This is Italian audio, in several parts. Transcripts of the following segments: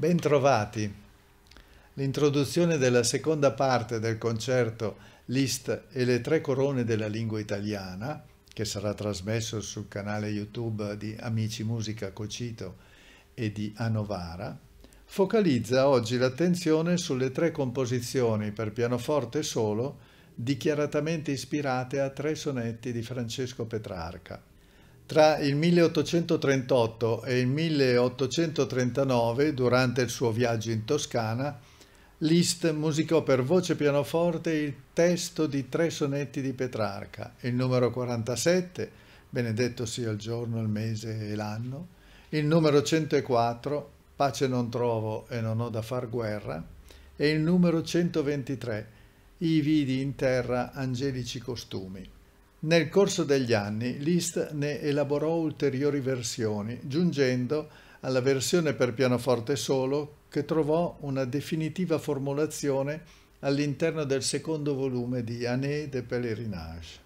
Bentrovati. L'introduzione della seconda parte del concerto List e le tre corone della lingua italiana, che sarà trasmesso sul canale YouTube di Amici Musica Cocito e di Anovara, focalizza oggi l'attenzione sulle tre composizioni per pianoforte solo dichiaratamente ispirate a tre sonetti di Francesco Petrarca. Tra il 1838 e il 1839, durante il suo viaggio in Toscana, Liszt musicò per voce e pianoforte il testo di tre sonetti di Petrarca, il numero 47, benedetto sia il giorno, il mese e l'anno, il numero 104, pace non trovo e non ho da far guerra, e il numero 123, i vidi in terra angelici costumi. Nel corso degli anni Liszt ne elaborò ulteriori versioni, giungendo alla versione per pianoforte solo che trovò una definitiva formulazione all'interno del secondo volume di Année de Pèlerinage.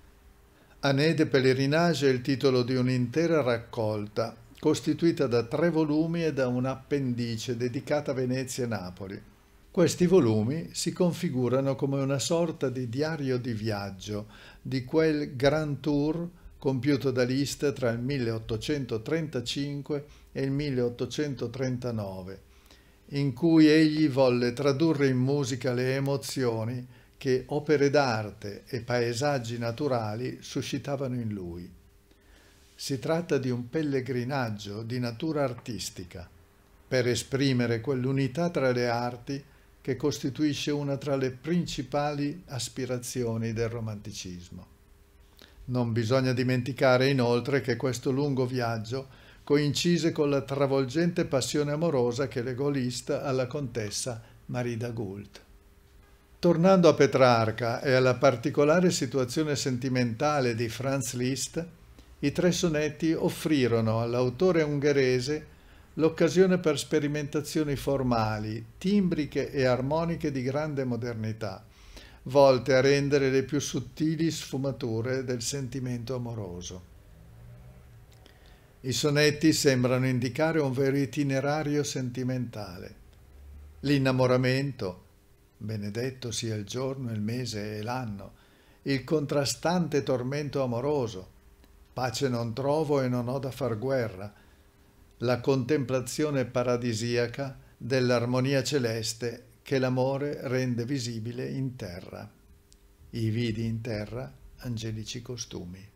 Année de Pèlerinage è il titolo di un'intera raccolta, costituita da tre volumi e da un'appendice dedicata a Venezia e Napoli. Questi volumi si configurano come una sorta di diario di viaggio di quel Grand Tour compiuto da Liszt tra il 1835 e il 1839, in cui egli volle tradurre in musica le emozioni che opere d'arte e paesaggi naturali suscitavano in lui. Si tratta di un pellegrinaggio di natura artistica, per esprimere quell'unità tra le arti che costituisce una tra le principali aspirazioni del romanticismo. Non bisogna dimenticare inoltre che questo lungo viaggio coincise con la travolgente passione amorosa che legò Liszt alla contessa Marida Gould. Tornando a Petrarca e alla particolare situazione sentimentale di Franz Liszt, i tre sonetti offrirono all'autore ungherese l'occasione per sperimentazioni formali, timbriche e armoniche di grande modernità, volte a rendere le più sottili sfumature del sentimento amoroso. I sonetti sembrano indicare un vero itinerario sentimentale. L'innamoramento, benedetto sia il giorno, il mese e l'anno, il contrastante tormento amoroso, pace non trovo e non ho da far guerra, la contemplazione paradisiaca dell'armonia celeste che l'amore rende visibile in terra. I vidi in terra angelici costumi.